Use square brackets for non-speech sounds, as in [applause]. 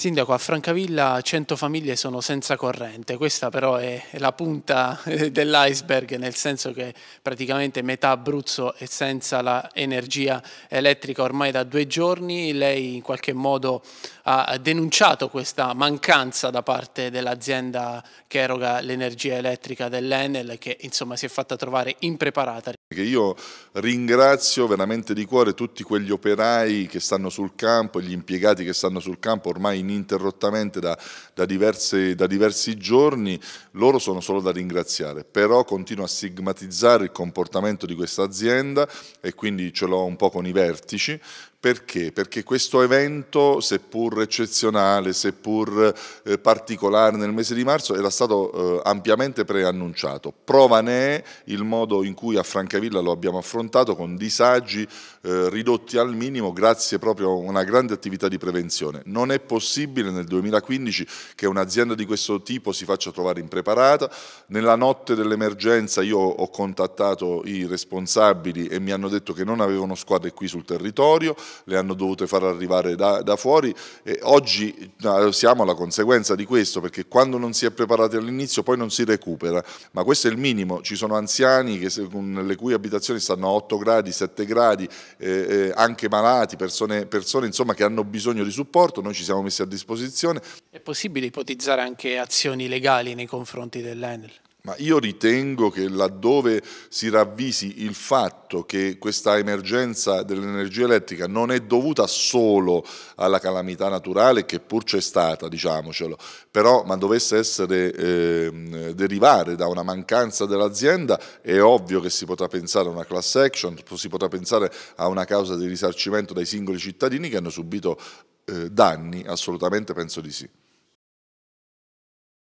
Sindaco, a Francavilla 100 famiglie sono senza corrente, questa però è la punta [laughs] dell'iceberg, nel senso che praticamente metà Abruzzo è senza l'energia elettrica ormai da due giorni. Lei in qualche modo ha denunciato questa mancanza da parte dell'azienda che eroga l'energia elettrica dell'Enel, che insomma si è fatta trovare impreparata io ringrazio veramente di cuore tutti quegli operai che stanno sul campo, gli impiegati che stanno sul campo ormai ininterrottamente da, da, diverse, da, diversi giorni, loro sono solo da ringraziare, però continuo a stigmatizzare il comportamento di questa azienda e quindi ce l'ho un po' con i vertici perché? Perché questo evento, seppur eccezionale, seppur eh, particolare nel mese di marzo, era stato eh, ampiamente preannunciato. Prova ne è il modo in cui a Francavilla lo abbiamo affrontato con disagi eh, ridotti al minimo grazie proprio a una grande attività di prevenzione. Non è possibile nel 2015 che un'azienda di questo tipo si faccia trovare impreparata. Nella notte dell'emergenza io ho contattato i responsabili e mi hanno detto che non avevano squadre qui sul territorio le hanno dovute far arrivare da, da fuori. E oggi siamo la conseguenza di questo perché quando non si è preparati all'inizio poi non si recupera, ma questo è il minimo, ci sono anziani che, con le cui abitazioni stanno a 8 gradi, 7 gradi, eh, eh, anche malati, persone, persone insomma, che hanno bisogno di supporto, noi ci siamo messi a disposizione. È possibile ipotizzare anche azioni legali nei confronti dell'Enel? Ma io ritengo che laddove si ravvisi il fatto che questa emergenza dell'energia elettrica non è dovuta solo alla calamità naturale, che pur c'è stata, diciamocelo, però ma dovesse essere eh, derivare da una mancanza dell'azienda, è ovvio che si potrà pensare a una class action, si potrà pensare a una causa di risarcimento dai singoli cittadini che hanno subito eh, danni, assolutamente penso di sì.